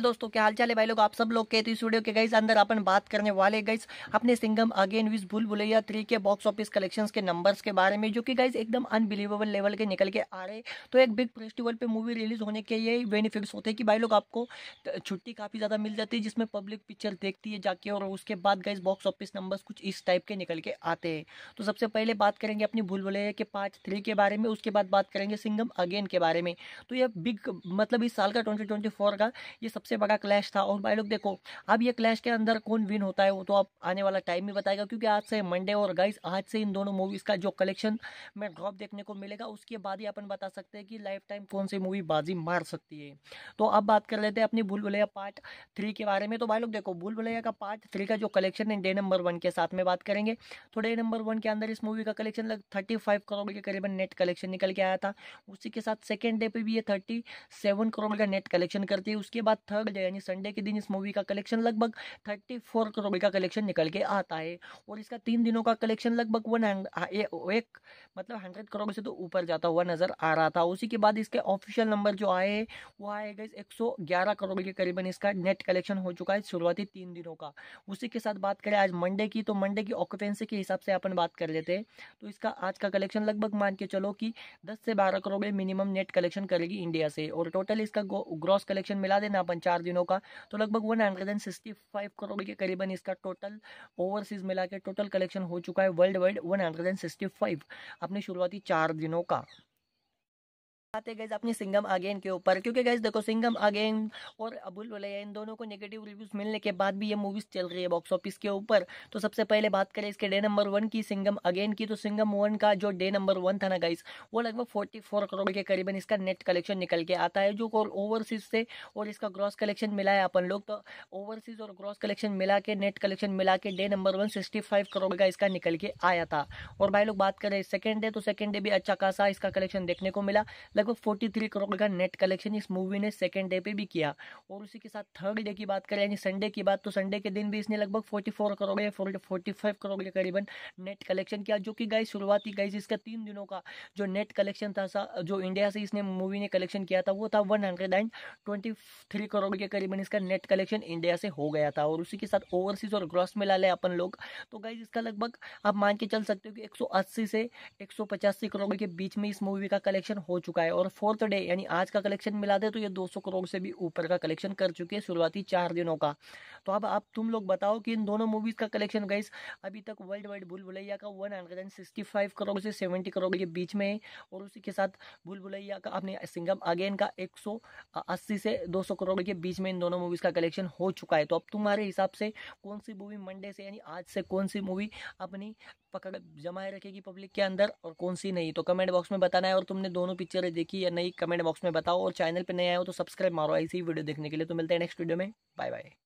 तो दोस्तों क्या हाल चाल है भाई लोग आप सब लोग के तो इस वीडियो के गाइस अंदर अपन बात करने वाले गाइस अपने Singham Again vs Bhool Bhulaiyaa three के बॉक्स ऑफिस कलेक्शन के नंबर्स के बारे में जो कि गाइस एकदम अनबिलीवेबल लेवल के निकल के आ रहे तो एक बिग फेस्टिवल पे मूवी रिलीज होने के ये बेनिफिट्स होते हैं कि भाई लोग आपको छुट्टी काफ़ी ज़्यादा मिल जाती है जिसमें पब्लिक पिक्चर देखती है जाके और उसके बाद गाइज बॉक्स ऑफिस नंबर्स कुछ इस टाइप के निकल के आते हैं तो सबसे पहले बात करेंगे अपनी भूल भुलैया के पार्ट थ्री के बारे में उसके बाद बात करेंगे सिंगम अगेन के बारे में तो यह बिग मतलब इस साल का ट्वेंटी का ये सबसे सबसे बड़ा क्लैश था और भाई लोग देखो अब ये क्लैश के अंदर कौन विन होता है वो तो आप आने वाला टाइम ही बताएगा क्योंकि आज से मंडे और गाइस आज से इन दोनों मूवीज़ का जो कलेक्शन में ड्रॉप देखने को मिलेगा उसके बाद ही अपन बता सकते हैं कि लाइफ टाइम कौन सी मूवी बाजी मार सकती है तो अब बात कर लेते हैं अपनी भूल भुलैया पार्ट थ्री के बारे में तो भाई लोग देखो भूल भुलैया का पार्ट थ्री का जो कलेक्शन है डे नंबर वन के साथ में बात करेंगे तो डे नंबर वन के अंदर इस मूवी का कलेक्शन लग थर्टी फाइव करोड़ के करीबन नेट कलेक्शन निकल के आया था उसी के साथ सेकेंड डे पर भी ये थर्टी सेवन करोड़ का नेट कलेक्शन करती है उसके बाद थर्ड थर्ड डे यानी संडे के दिन इस मूवी का कलेक्शन लगभग थर्टी फोर करोड़ का कलेक्शन निकल के आता है और इसका तीन दिनों का कलेक्शन लगभग वन एक मतलब हंड्रेड करोड़ से तो ऊपर जाता हुआ नज़र आ रहा था उसी के बाद इसके ऑफिशियल नंबर जो आए वो आए गए एक करोड़ के करीबन इसका नेट कलेक्शन हो चुका है शुरुआती तीन दिनों का उसी के साथ बात करें आज मंडे की तो मंडे की ऑक्युपेंसी के हिसाब से अपन बात कर लेते हैं तो इसका आज का कलेक्शन लगभग मान के चलो कि दस से बारह करोड़ मिनिमम नेट कलेक्शन करेगी इंडिया से और टोटल इसका ग्रॉस कलेक्शन मिला देना अपन चार दिनों का तो लगभग one hundred and sixty five crore के करीबन इसका टोटल ओवरसीज मिला के टोटल कलेक्शन हो चुका है world wide one hundred and sixty five अपने शुरुआती चार दिनों का आते गए अपनी सिंगम अगेन के ऊपर क्योंकि गैस देखो सिंगम अगेन और अबुल वलैया इन दोनों को नेगेटिव रिव्यूज मिलने के बाद भी ये मूवीज चल रही है बॉक्स ऑफिस के ऊपर तो सबसे पहले बात करें इसके डे नंबर वन की सिंगम अगेन की तो सिंगम वन का जो डे नंबर वन था ना गाइस वो लगभग फोर्टी करोड़ के करीबन इसका नेट कलेक्शन निकल के आता है जो ओवरसीज से और इसका ग्रॉस कलेक्शन मिला है अपन लोग तो ओवरसीज और ग्रॉस कलेक्शन मिला के नेट कलेक्शन मिला के day number one sixty five crore का इसका निकल के आया था और भाई लोग बात करें सेकेंड डे तो सेकेंड डे भी अच्छा खासा इसका कलेक्शन देखने को मिला लगभग फोर्टी थ्री करोड़ का नेट कलेक्शन इस मूवी ने सेकेंड डे पे भी किया और उसी के साथ थर्ड डे की बात करें यानी संडे की बात तो संडे के दिन भी इसने लगभग फोर्टी फोर करोड़ या फोर्टी फाइव करोड़ के करीबन नेट कलेक्शन किया जो कि गई शुरुआती गई इसका तीन दिनों का जो नेट कलेक्शन था जो इंडिया से इसने मूवी ने कलेक्शन किया था वो था one hundred and twenty three crore के करीबन इसका नेट कलेक्शन इंडिया से हो गया था और उसी के साथ ओवरसीज और ग्रॉस मिला ले अपन लोग तो गाइज इसका लगभग आप मान के चल सकते हो कि एक सौ अस्सी से एक सौ पचासी करोड़ के बीच में इस मूवी का कलेक्शन हो चुका है है और फोर्थ डे यानी आज का कलेक्शन मिला दे तो ये 200 करोड़ से भी ऊपर का कलेक्शन कर चुके हैं शुरुआती चार दिनों का तो अब आप तुम लोग बताओ कि इन दोनों मूवीज़ का कलेक्शन गाइस अभी तक वर्ल्ड वाइड भूल भुलैया का one hundred and sixty five crore से सेवेंटी करोड़ के बीच में है और उसी के साथ भूल भुलैया का अपने सिंगम अगेन का एक सौ अस्सी से दो सौ करोड़ के बीच में इन दोनों मूवीज़ का कलेक्शन हो चुका है तो अब तुम्हारे हिसाब से कौन सी मूवी मंडे से यानी आज से कौन सी मूवी अपनी पकड़ जमाए रखेगी पब्लिक के अंदर और कौन सी नहीं तो कमेंट बॉक्स में बताना है और तुमने दोनों पिक्चरें देखी या नहीं कमेंट बॉक्स में बताओ और चैनल पर नहीं आए हो तो सब्सक्राइब मारो ऐसी वीडियो देखने के लिए तो मिलते हैं नेक्स्ट वीडियो में बाय बाय